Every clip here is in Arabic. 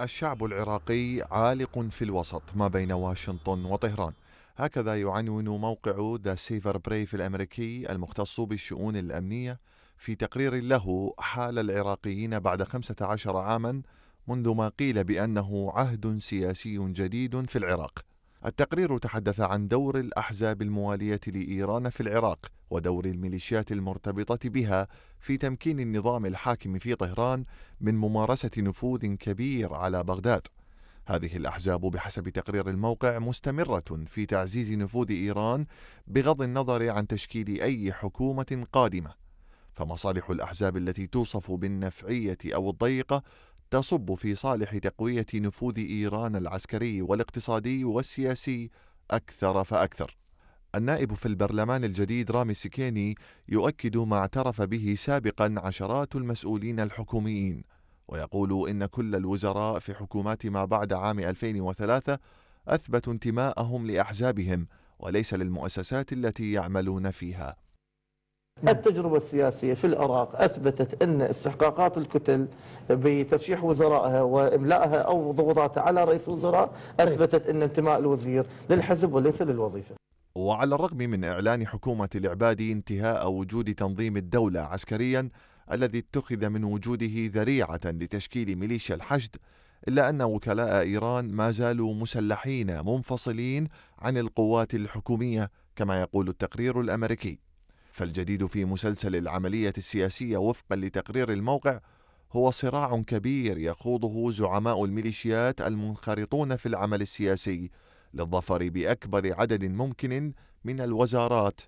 الشعب العراقي عالق في الوسط ما بين واشنطن وطهران هكذا يعنون موقع ذا سيفر بريف الأمريكي المختص بالشؤون الأمنية في تقرير له حال العراقيين بعد 15 عاما منذ ما قيل بأنه عهد سياسي جديد في العراق التقرير تحدث عن دور الأحزاب الموالية لإيران في العراق ودور الميليشيات المرتبطة بها في تمكين النظام الحاكم في طهران من ممارسة نفوذ كبير على بغداد. هذه الأحزاب بحسب تقرير الموقع مستمرة في تعزيز نفوذ إيران بغض النظر عن تشكيل أي حكومة قادمة. فمصالح الأحزاب التي توصف بالنفعية أو الضيقة تصب في صالح تقوية نفوذ إيران العسكري والاقتصادي والسياسي أكثر فأكثر. النائب في البرلمان الجديد رامي سكيني يؤكد ما اعترف به سابقا عشرات المسؤولين الحكوميين ويقول إن كل الوزراء في حكومات ما بعد عام 2003 أثبتوا انتماءهم لأحزابهم وليس للمؤسسات التي يعملون فيها. نعم. التجربة السياسية في العراق أثبتت أن استحقاقات الكتل بترشيح وزرائها وإملائها أو ضغوطاتها على رئيس الوزراء طيب. أثبتت أن انتماء الوزير للحزب وليس للوظيفة وعلى الرغم من إعلان حكومة العبادي انتهاء وجود تنظيم الدولة عسكريا الذي اتخذ من وجوده ذريعة لتشكيل ميليشيا الحشد إلا أن وكلاء إيران ما زالوا مسلحين منفصلين عن القوات الحكومية كما يقول التقرير الأمريكي فالجديد في مسلسل العملية السياسية وفقا لتقرير الموقع هو صراع كبير يخوضه زعماء الميليشيات المنخرطون في العمل السياسي للظفر باكبر عدد ممكن من الوزارات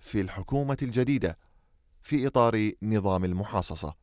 في الحكومه الجديده في اطار نظام المحاصصه